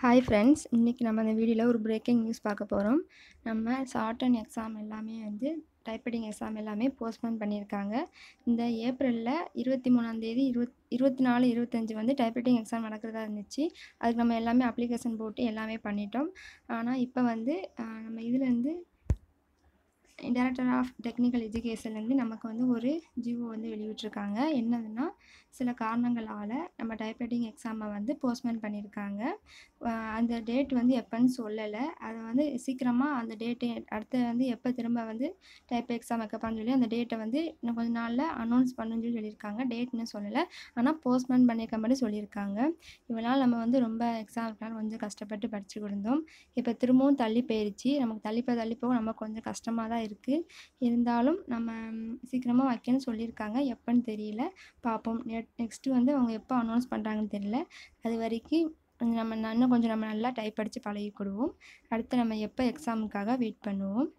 hi friends இன்றைக்கி நம்ம இந்த வீடியோவில் ஒரு பிரேக்கிங் நியூஸ் பார்க்க போகிறோம் நம்ம அண்ட் எக்ஸாம் எல்லாமே வந்து டைப்ரைட்டிங் எக்ஸாம் எல்லாமே போஸ்ட்போன் பண்ணியிருக்காங்க இந்த ஏப்ரலில் இருபத்தி மூணாந்தேதி இருபத் இருபத்தி நாலு இருபத்தஞ்சி வந்து டைப்ரைட்டிங் எக்ஸாம் நடக்கிறதா இருந்துச்சு அதுக்கு நம்ம எல்லாமே அப்ளிகேஷன் போட்டு எல்லாமே பண்ணிட்டோம் ஆனால் இப்போ வந்து நம்ம இதுலேருந்து டைரக்டர் ஆஃப் டெக்னிக்கல் எஜுகேஷன்லேருந்து நமக்கு வந்து ஒரு ஜிஓ வந்து வெளியிட்டிருக்காங்க என்னதுன்னா சில காரணங்களால் நம்ம டைப்ரைட்டிங் எக்ஸாமை வந்து போஸ்ட்மேன் பண்ணியிருக்காங்க அந்த டேட் வந்து எப்போன்னு சொல்லலை அதை வந்து சீக்கிரமாக அந்த டேட்டை அடுத்து வந்து எப்போ திரும்ப வந்து டைப் எக்ஸாம் வைக்க சொல்லி அந்த டேட்டை வந்து இன்னும் கொஞ்ச நாளில் அனௌன்ஸ் பண்ணுன்னு சொல்லி சொல்லியிருக்காங்க டேட்னு சொல்லலை ஆனால் போஸ்ட்மேன் பண்ணியிருக்க மாதிரி சொல்லியிருக்காங்க இவனால் நம்ம வந்து ரொம்ப எக்ஸாம்னால் கொஞ்சம் கஷ்டப்பட்டு படிச்சுக்கிட்டு இருந்தோம் இப்போ திரும்பவும் தள்ளி போயிருச்சு நமக்கு தள்ளி போக நமக்கு கொஞ்சம் கஷ்டமாக தான் இருக்குது இருந்தாலும் நம்ம சீக்கிரமாக வைக்கணும்னு சொல்லியிருக்காங்க எப்போன்னு தெரியல பார்ப்போம் நெக்ஸ்ட்டு வந்து அவங்க எப்போ அனௌன்ஸ் பண்ணுறாங்கன்னு தெரியல அது வரைக்கும் நம்ம இன்னும் கொஞ்சம் நம்ம நல்லா டைப் அடித்து பழகிக்கொடுவோம் அடுத்து நம்ம எப்போ எக்ஸாமுக்காக வெயிட் பண்ணுவோம்